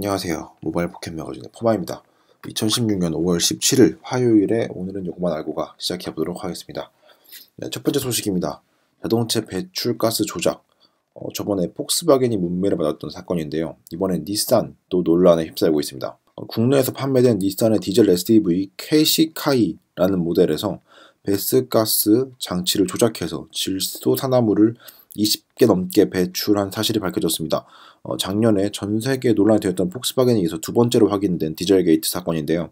안녕하세요. 모바일 포켓 매거진의 포마입니다. 2016년 5월 17일 화요일에 오늘은 요것만 알고 가 시작해 보도록 하겠습니다. 네, 첫 번째 소식입니다. 자동차 배출가스 조작. 어, 저번에 폭스바겐이 문매를 받았던 사건인데요. 이번엔 닛산 또 논란에 휩싸이고 있습니다. 어, 국내에서 판매된 닛산의 디젤 s d v KC카이라는 모델에서 배스가스 장치를 조작해서 질소 산화물을 20개 넘게 배출한 사실이 밝혀졌습니다. 어, 작년에 전 세계 논란이 되었던 폭스바겐에 서두 번째로 확인된 디젤게이트 사건인데요.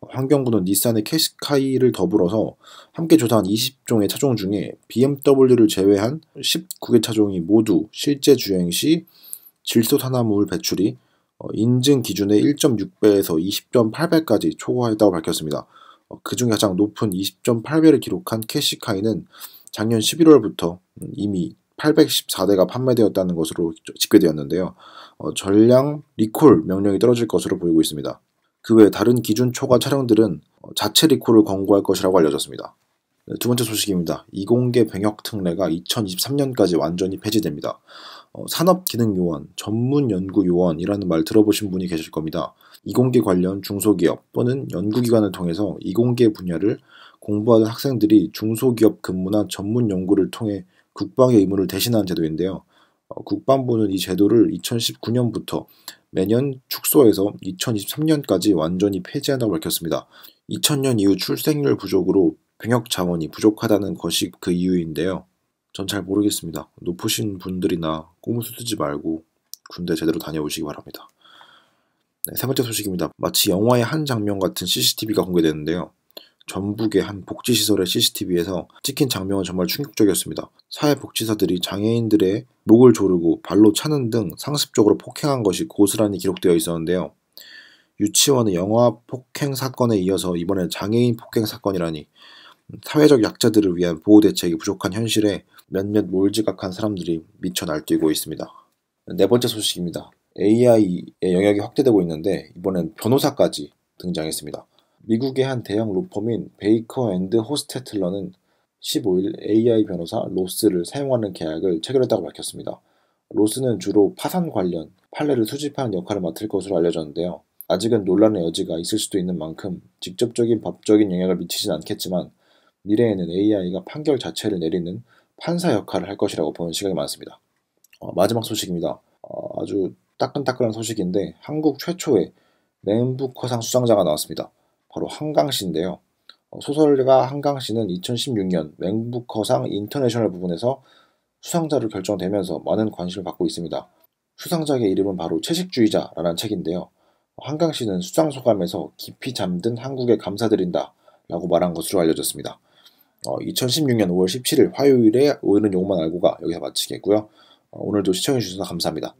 어, 환경부는 닛산의캐시카이를 더불어서 함께 조사한 20종의 차종 중에 BMW를 제외한 19개 차종이 모두 실제 주행 시질소산화물 배출이 어, 인증 기준의 1.6배에서 20.8배까지 초과했다고 밝혔습니다. 어, 그 중에 가장 높은 20.8배를 기록한 캐시카이는 작년 11월부터 음, 이미 814대가 판매되었다는 것으로 집계되었는데요. 어, 전량 리콜 명령이 떨어질 것으로 보이고 있습니다. 그 외 다른 기준 초과 차량들은 어, 자체 리콜을 권고할 것이라고 알려졌습니다. 네, 두 번째 소식입니다. 이공계 병역 특례가 2023년까지 완전히 폐지됩니다. 어, 산업기능요원, 전문연구요원이라는 말 들어보신 분이 계실 겁니다. 이공계 관련 중소기업 또는 연구기관을 통해서 이공계 분야를 공부하는 학생들이 중소기업 근무나 전문 연구를 통해 국방의 의무를 대신하는 제도인데요. 어, 국방부는 이 제도를 2019년부터 매년 축소해서 2023년까지 완전히 폐지한다고 밝혔습니다. 2000년 이후 출생률 부족으로 병역 자원이 부족하다는 것이 그 이유인데요. 전 잘 모르겠습니다. 높으신 분들이나 꿈을 수 쓰지 말고 군대 제대로 다녀오시기 바랍니다. 네, 세 번째 소식입니다. 마치 영화의 한 장면 같은 CCTV가 공개되는데요. 전북의 한 복지시설의 CCTV에서 찍힌 장면은 정말 충격적이었습니다. 사회복지사들이 장애인들의 목을 조르고 발로 차는 등 상습적으로 폭행한 것이 고스란히 기록되어 있었는데요. 유치원의 영화 폭행 사건에 이어서 이번에 장애인 폭행 사건이라니 사회적 약자들을 위한 보호 대책이 부족한 현실에 몇몇 몰지각한 사람들이 미쳐 날뛰고 있습니다. 네 번째 소식입니다. AI의 영역이 확대되고 있는데 이번엔 변호사까지 등장했습니다. 미국의 한 대형 로펌인 베이커 앤드 호스테틀러는 15일 AI 변호사 로스를 사용하는 계약을 체결했다고 밝혔습니다. 로스는 주로 파산 관련 판례를 수집하는 역할을 맡을 것으로 알려졌는데요. 아직은 논란의 여지가 있을 수도 있는 만큼 직접적인 법적인 영향을 미치진 않겠지만 미래에는 AI가 판결 자체를 내리는 판사 역할을 할 것이라고 보는 시각이 많습니다. 어, 마지막 소식입니다. 어, 아주 따끈따끈한 소식인데 한국 최초의 맨부커상 수상자가 나왔습니다. 바로 한강시인데요. 어, 소설가 한강시는 2016년 맹부커상 인터내셔널 부분에서 수상자로 결정되면서 많은 관심을 받고 있습니다. 수상작의 이름은 바로 채식주의자라는 책인데요. 한강 시는 수상 소감에서 깊이 잠든 한국에 감사드린다 라고 말한 것으로 알려졌습니다. 어, 2016년 5월 17일 화요일에 오늘은 욕만 알고가 여기서 마치겠고요. 어, 오늘도 시청해주셔서 감사합니다.